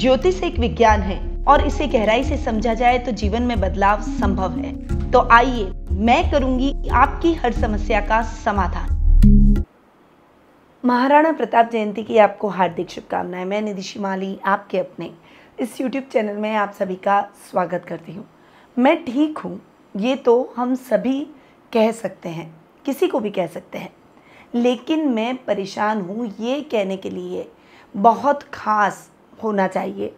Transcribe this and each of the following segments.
ज्योतिष एक विज्ञान है और इसे गहराई से समझा जाए तो जीवन में बदलाव संभव है तो आइए मैं करूंगी आपकी हर समस्या का समाधान महाराणा प्रताप जयंती की आपको हार्दिक शुभकामनाएं मैं निधिशी माली आपके अपने इस YouTube चैनल में आप सभी का स्वागत करती हूँ मैं ठीक हूँ ये तो हम सभी कह सकते हैं किसी को भी कह सकते हैं लेकिन मैं परेशान हूँ ये कहने के लिए बहुत ख़ास होना चाहिए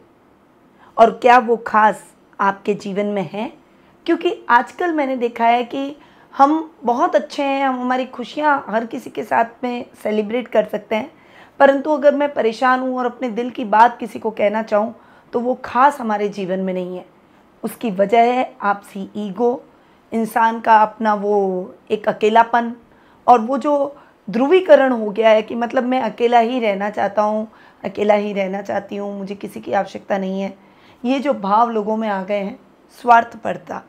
और क्या वो ख़ास आपके जीवन में है क्योंकि आजकल मैंने देखा है कि हम बहुत अच्छे हैं हम हमारी खुशियाँ हर किसी के साथ में सेलिब्रेट कर सकते हैं परंतु अगर मैं परेशान हूँ और अपने दिल की बात किसी को कहना चाहूँ तो वो ख़ास हमारे जीवन में नहीं है उसकी वजह है आपसी ईगो इंसान का अपना वो एक अकेलापन और वो जो ध्रुवीकरण हो गया है कि मतलब मैं अकेला ही रहना चाहता हूँ अकेला ही रहना चाहती हूँ मुझे किसी की आवश्यकता नहीं है ये जो भाव लोगों में आ गए हैं स्वार्थपरता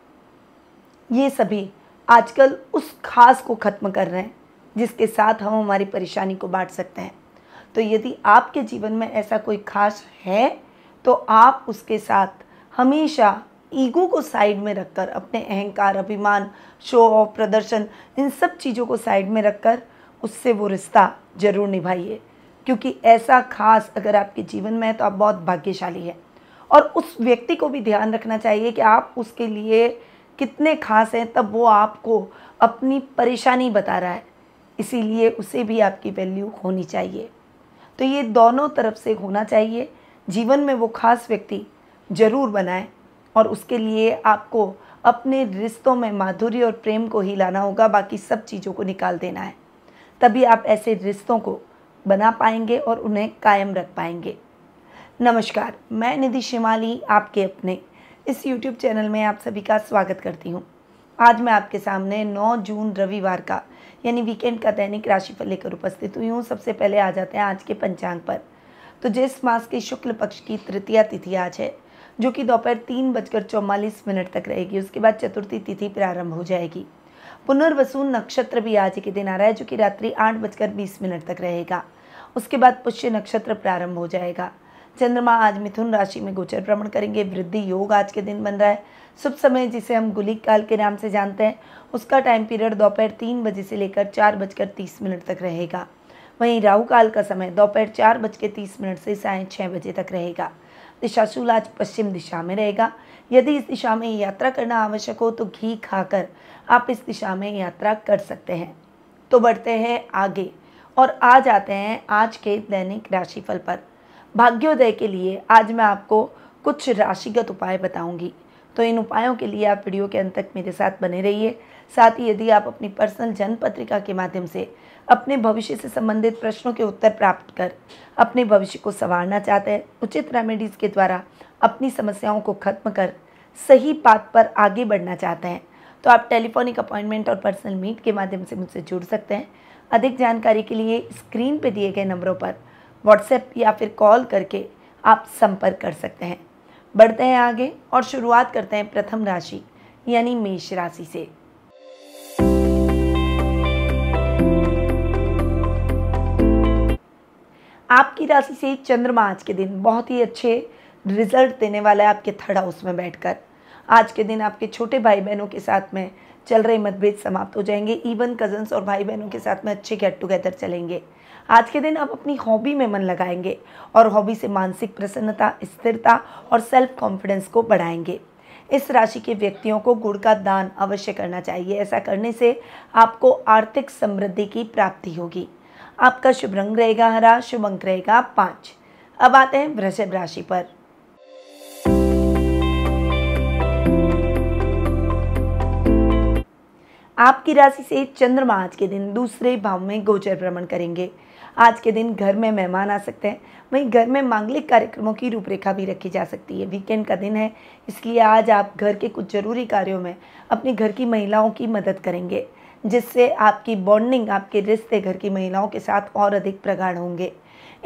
ये सभी आजकल उस खास को ख़त्म कर रहे हैं जिसके साथ हम हमारी परेशानी को बांट सकते हैं तो यदि आपके जीवन में ऐसा कोई खास है तो आप उसके साथ हमेशा ईगो को साइड में रखकर अपने अहंकार अभिमान शो ऑफ प्रदर्शन इन सब चीज़ों को साइड में रखकर उससे वो रिश्ता ज़रूर निभाइए क्योंकि ऐसा खास अगर आपके जीवन में है तो आप बहुत भाग्यशाली हैं और उस व्यक्ति को भी ध्यान रखना चाहिए कि आप उसके लिए कितने खास हैं तब वो आपको अपनी परेशानी बता रहा है इसीलिए उसे भी आपकी वैल्यू होनी चाहिए तो ये दोनों तरफ से होना चाहिए जीवन में वो खास व्यक्ति ज़रूर बनाए और उसके लिए आपको अपने रिश्तों में माधुर्य और प्रेम को ही लाना होगा बाकी सब चीज़ों को निकाल देना है तभी आप ऐसे रिश्तों को बना पाएंगे और उन्हें कायम रख पाएंगे नमस्कार मैं निधि शिमाली आपके अपने इस YouTube चैनल में आप सभी का स्वागत करती हूँ आज मैं आपके सामने 9 जून रविवार का यानी वीकेंड का दैनिक राशिफल लेकर उपस्थित हुई हूँ सबसे पहले आ जाते हैं आज के पंचांग पर तो जिस मास के शुक्ल पक्ष की तृतीया तिथि आज है जो कि दोपहर तीन बजकर चौवालीस मिनट तक रहेगी उसके बाद चतुर्थी तिथि प्रारंभ हो जाएगी पुनर्वसु नक्षत्र भी आज के दिन आ रहा है जो कि रात्रि आठ बजकर बीस मिनट तक रहेगा उसके बाद पुष्य नक्षत्र प्रारंभ हो जाएगा चंद्रमा आज मिथुन राशि में गोचर भ्रमण करेंगे वृद्धि योग आज के दिन बन रहा है शुभ समय जिसे हम गुलिक काल के नाम से जानते हैं उसका टाइम पीरियड दोपहर तीन बजे से लेकर चार बजकर तीस मिनट तक रहेगा वहीं राहु काल का समय दोपहर चार बज के तीस मिनट से साय छः बजे तक रहेगा दिशाशूल आज पश्चिम दिशा में रहेगा यदि इस दिशा में यात्रा करना आवश्यक हो तो घी खाकर आप इस दिशा में यात्रा कर सकते हैं तो बढ़ते हैं आगे और आ जाते हैं आज के दैनिक राशिफल पर भाग्योदय के लिए आज मैं आपको कुछ राशिगत उपाय बताऊंगी तो इन उपायों के लिए आप वीडियो के अंत तक मेरे साथ बने रहिए साथ ही यदि आप अपनी पर्सनल जन्म पत्रिका के माध्यम से अपने भविष्य से संबंधित प्रश्नों के उत्तर प्राप्त कर अपने भविष्य को संवारना चाहते हैं उचित रेमेडीज़ के द्वारा अपनी समस्याओं को खत्म कर सही पाथ पर आगे बढ़ना चाहते हैं तो आप टेलीफोनिक अपॉइंटमेंट और पर्सनल मीट के माध्यम से मुझसे जुड़ सकते हैं अधिक जानकारी के लिए स्क्रीन पर दिए गए नंबरों पर व्हाट्सएप या फिर कॉल करके आप संपर्क कर सकते हैं बढ़ते हैं आगे और शुरुआत करते हैं प्रथम राशि यानी मेष राशि से आपकी राशि से चंद्रमा आज के दिन बहुत ही अच्छे रिजल्ट देने वाला है आपके थर्ड हाउस में बैठकर आज के दिन आपके छोटे भाई बहनों के साथ में चल रहे मतभेद समाप्त हो जाएंगे इवन कजन्स और भाई बहनों के साथ में अच्छे गेट टुगेदर चलेंगे आज के दिन आप अपनी हॉबी में मन लगाएंगे और हॉबी से मानसिक प्रसन्नता स्थिरता और सेल्फ कॉन्फिडेंस को बढ़ाएंगे इस राशि के व्यक्तियों को गुड़ का दान अवश्य करना चाहिए ऐसा करने से आपको आर्थिक समृद्धि की प्राप्ति होगी आपका शुभ रंग रहेगा हरा शुभ अंक रहेगा पाँच अब आते हैं वृषभ राशि पर आपकी राशि से चंद्रमा आज के दिन दूसरे भाव में गोचर भ्रमण करेंगे आज के दिन घर में मेहमान आ सकते हैं वहीं घर में मांगलिक कार्यक्रमों की रूपरेखा भी रखी जा सकती है वीकेंड का दिन है इसलिए आज आप घर के कुछ ज़रूरी कार्यों में अपनी घर की महिलाओं की मदद करेंगे जिससे आपकी बॉन्डिंग आपके रिश्ते घर की महिलाओं के साथ और अधिक प्रगाढ़ होंगे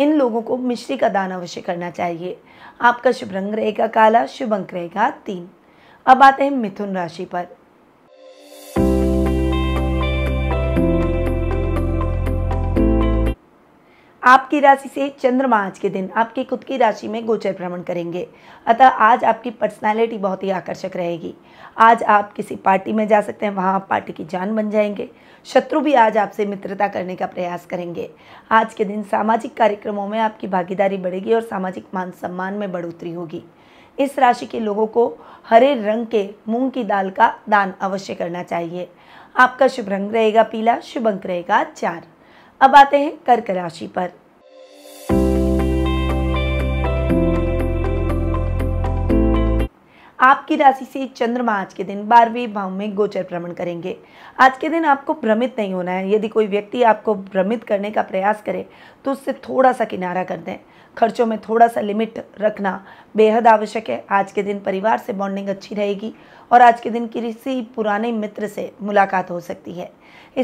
इन लोगों को मिश्री का दान अवश्य करना चाहिए आपका शुभ रंग रहेगा काला शुभ अंक रहेगा तीन अब आते हैं मिथुन राशि पर आपकी राशि से चंद्रमा आज के दिन आपकी खुद की राशि में गोचर भ्रमण करेंगे अतः आज आपकी पर्सनालिटी बहुत ही आकर्षक रहेगी आज आप किसी पार्टी में जा सकते हैं वहाँ आप पार्टी की जान बन जाएंगे शत्रु भी आज आपसे मित्रता करने का प्रयास करेंगे आज के दिन सामाजिक कार्यक्रमों में आपकी भागीदारी बढ़ेगी और सामाजिक मान सम्मान में बढ़ोतरी होगी इस राशि के लोगों को हरे रंग के मूंग की दाल का दान अवश्य करना चाहिए आपका शुभ रंग रहेगा पीला शुभ अंक रहेगा चार अब आते हैं कर्क राशि पर आपकी राशि से चंद्रमा आज के दिन बारहवें भाव में गोचर भ्रमण करेंगे आज के दिन आपको भ्रमित नहीं होना है यदि कोई व्यक्ति आपको भ्रमित करने का प्रयास करे तो उससे थोड़ा सा किनारा कर दें खर्चों में थोड़ा सा लिमिट रखना बेहद आवश्यक है आज के दिन परिवार से बॉन्डिंग अच्छी रहेगी और आज के दिन किसी पुराने मित्र से मुलाकात हो सकती है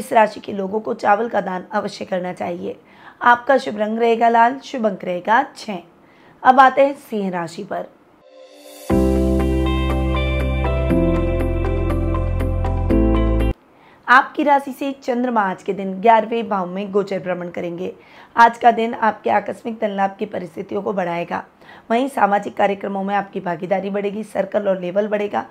इस राशि के लोगों को चावल का दान अवश्य करना चाहिए आपका शुभ रंग रहेगा लाल शुभ अंक रहेगा छः अब आते हैं सिंह राशि पर आपकी राशि से चंद्रमा आज के दिन ग्यारहवें भाव में गोचर भ्रमण करेंगे आज का दिन आपके आकस्मिक धन लाभ की परिस्थितियों को बढ़ाएगा वहीं सामाजिक कार्यक्रमों में आपकी भागीदारी बढ़ेगी सर्कल और लेवल बढ़ेगा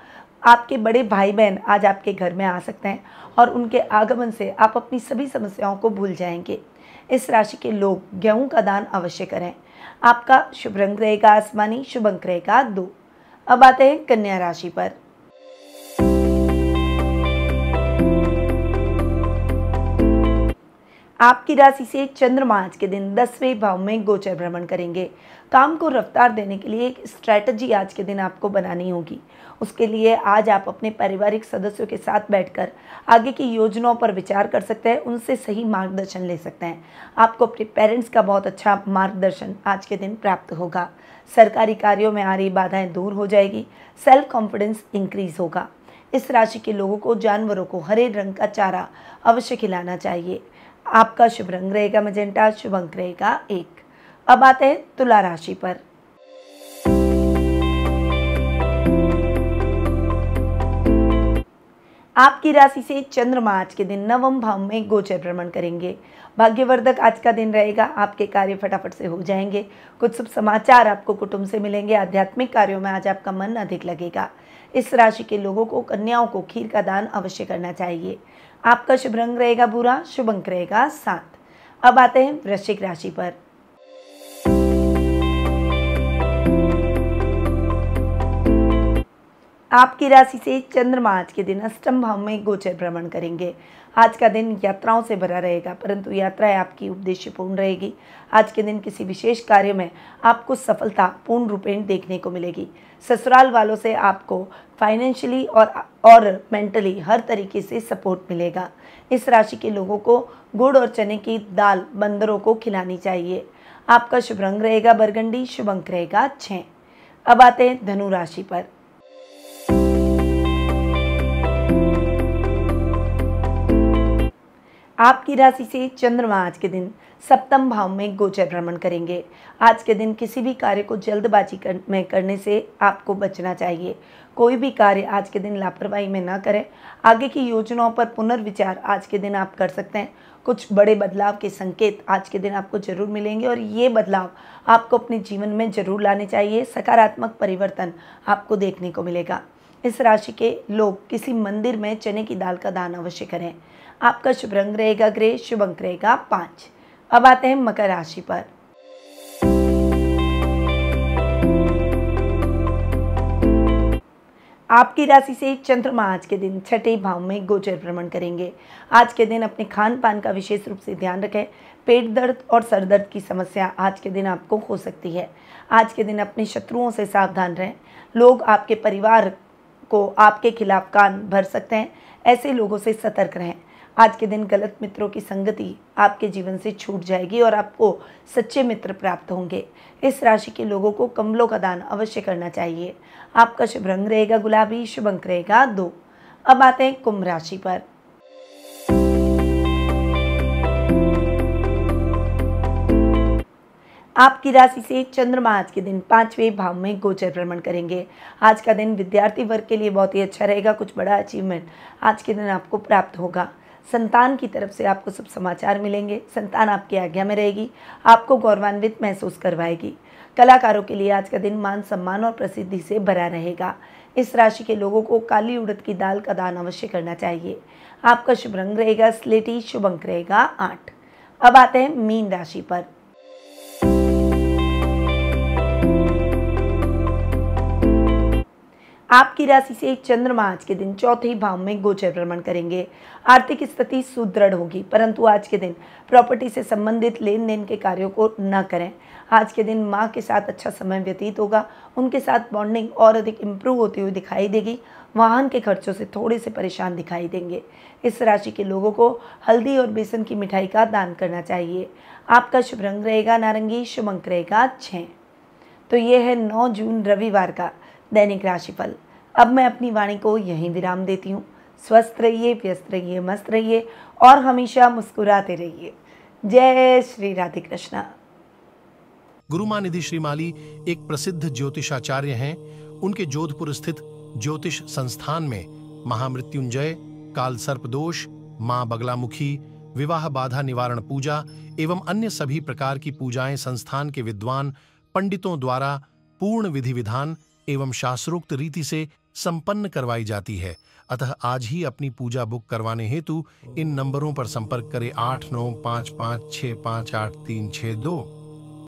आपके बड़े भाई बहन आज आपके घर में आ सकते हैं और उनके आगमन से आप अपनी सभी समस्याओं को भूल जाएंगे इस राशि के लोग गेहूं का दान अवश्य करें आपका शुभ रंग रहेगा आसमानी शुभ अंक रहेगा दो अब आते हैं कन्या राशि पर आपकी राशि से चंद्रमा आज के दिन दसवें भाव में गोचर भ्रमण करेंगे काम को रफ्तार देने के लिए एक स्ट्रैटेजी आज के दिन आपको बनानी होगी उसके लिए आज आप अपने पारिवारिक सदस्यों के साथ बैठकर आगे की योजनाओं पर विचार कर सकते हैं उनसे सही मार्गदर्शन ले सकते हैं आपको अपने पेरेंट्स का बहुत अच्छा मार्गदर्शन आज के दिन प्राप्त होगा सरकारी कार्यों में आ रही बाधाएं दूर हो जाएगी सेल्फ कॉन्फिडेंस इंक्रीज होगा इस राशि के लोगों को जानवरों को हरे रंग का चारा अवश्य खिलाना चाहिए आपका शुभ रंग रहेगा मजेंटा शुभ अंक रहेगा एक अब आते हैं तुला राशि पर आपकी राशि से चंद्रमा आज के दिन नवम भाव में गोचर भ्रमण करेंगे भाग्यवर्धक आज का दिन रहेगा आपके कार्य फटाफट से हो जाएंगे कुछ शुभ समाचार आपको कुटुंब से मिलेंगे आध्यात्मिक कार्यों में आज आपका मन अधिक लगेगा इस राशि के लोगों को कन्याओं को खीर का दान अवश्य करना चाहिए आपका शुभ रंग रहेगा बुरा शुभ अंक रहेगा सात अब आते हैं वृश्चिक राशि पर आपकी राशि से चंद्रमा आज के दिन अष्टम भाव में गोचर भ्रमण करेंगे आज का दिन यात्राओं से भरा रहेगा परंतु यात्राएं आपकी पूर्ण रहेगी आज के दिन किसी विशेष कार्य में आपको सफलता पूर्ण रूपेण देखने को मिलेगी ससुराल वालों से आपको फाइनेंशियली और और मेंटली हर तरीके से सपोर्ट मिलेगा इस राशि के लोगों को गुड़ और चने की दाल बंदरों को खिलानी चाहिए आपका शुभ रंग रहेगा बरगंडी शुभ अंक रहेगा छः अब आते हैं धनु राशि पर आपकी राशि से चंद्रमा आज के दिन सप्तम भाव में गोचर भ्रमण करेंगे आज के दिन किसी भी कार्य को जल्दबाजी कर, में करने से आपको बचना चाहिए कोई भी कार्य आज के दिन लापरवाही में ना करें आगे की योजनाओं पर पुनर्विचार आज के दिन आप कर सकते हैं कुछ बड़े बदलाव के संकेत आज के दिन आपको जरूर मिलेंगे और ये बदलाव आपको अपने जीवन में जरूर लाने चाहिए सकारात्मक परिवर्तन आपको देखने को मिलेगा इस राशि के लोग किसी मंदिर में चने की दाल का दान अवश्य करें आपका शुभ रंग रहेगा ग्रे शुभ अंक रहेगा पाँच अब आते हैं मकर राशि पर आपकी राशि से चंद्रमा आज के दिन छठे भाव में गोचर भ्रमण करेंगे आज के दिन अपने खान पान का विशेष रूप से ध्यान रखें पेट दर्द और सर दर्द की समस्या आज के दिन आपको हो सकती है आज के दिन अपने शत्रुओं से सावधान रहें लोग आपके परिवार को आपके खिलाफ कान भर सकते हैं ऐसे लोगों से सतर्क रहें आज के दिन गलत मित्रों की संगति आपके जीवन से छूट जाएगी और आपको सच्चे मित्र प्राप्त होंगे इस राशि के लोगों को कमलों का दान अवश्य करना चाहिए आपका शुभ रंग रहेगा गुलाबी शुभ अंक रहेगा दो अब आते हैं कुंभ राशि पर आपकी राशि से चंद्रमा आज के दिन पांचवें भाव में गोचर भ्रमण करेंगे आज का दिन विद्यार्थी वर्ग के लिए बहुत ही अच्छा रहेगा कुछ बड़ा अचीवमेंट आज के दिन आपको प्राप्त होगा संतान की तरफ से आपको सब समाचार मिलेंगे संतान आपकी आज्ञा में रहेगी आपको गौरवान्वित महसूस करवाएगी कलाकारों के लिए आज का दिन मान सम्मान और प्रसिद्धि से भरा रहेगा इस राशि के लोगों को काली उड़द की दाल का दान अवश्य करना चाहिए आपका शुभ रंग रहेगा स्लेटी शुभ अंक रहेगा आठ अब आते हैं मीन राशि पर आपकी राशि से एक चंद्रमा आज के दिन चौथे भाव में गोचर भ्रमण करेंगे आर्थिक स्थिति सुदृढ़ होगी परंतु आज के दिन प्रॉपर्टी से संबंधित लेन देन के कार्यों को न करें आज के दिन माँ के साथ अच्छा समय व्यतीत होगा उनके साथ बॉन्डिंग और अधिक इम्प्रूव होती हुई दिखाई देगी वाहन के खर्चों से थोड़े से परेशान दिखाई देंगे इस राशि के लोगों को हल्दी और बेसन की मिठाई का दान करना चाहिए आपका शुभ रंग रहेगा नारंगी शुभ अंक रहेगा छः तो ये है नौ जून रविवार का दैनिक राशिफल अब मैं अपनी वाणी को यहीं विराम देती हूँ स्वस्थ रहिए व्यस्त रहिए मस्त रहिए और हमेशा मुस्कुराते रहिए जय श्री राधे कृष्णा गुरु मानिधि श्रीमाली एक प्रसिद्ध ज्योतिषाचार्य हैं उनके जोधपुर स्थित ज्योतिष संस्थान में महामृत्युंजय काल सर्प दोष मां बगलामुखी विवाह बाधा निवारण पूजा एवं अन्य सभी प्रकार की पूजाएं संस्थान के विद्वान पंडितों द्वारा पूर्ण विधि विधान एवं शास्त्रोक्त रीति से संपन्न करवाई जाती है अतः आज ही अपनी पूजा बुक करवाने हेतु इन नंबरों पर संपर्क करें आठ नौ पाँच पाँच छः पाँच आठ तीन छः दो